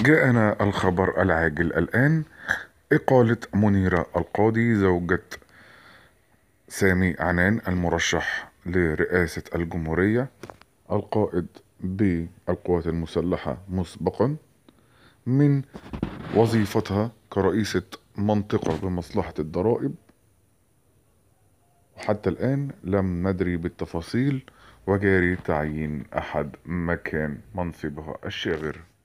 جاءنا الخبر العاجل الآن إقالة منيرة القاضي زوجة سامي عنان المرشح لرئاسة الجمهورية القائد بالقوات المسلحة مسبقا من وظيفتها كرئيسة منطقة بمصلحة الضرائب وحتى الآن لم ندري بالتفاصيل وجاري تعيين أحد مكان منصبها الشاغر